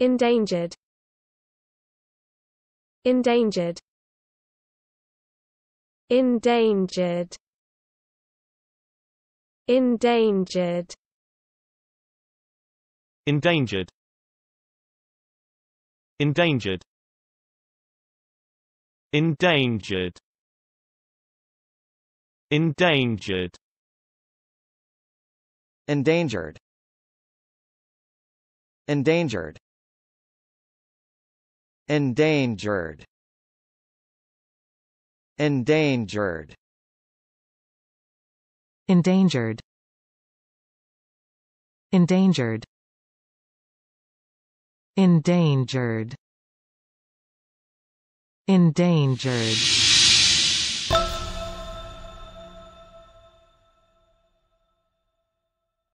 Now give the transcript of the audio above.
endangered endangered endangered endangered endangered endangered endangered endangered endangered endangered Endangered Endangered Endangered Endangered Endangered Endangered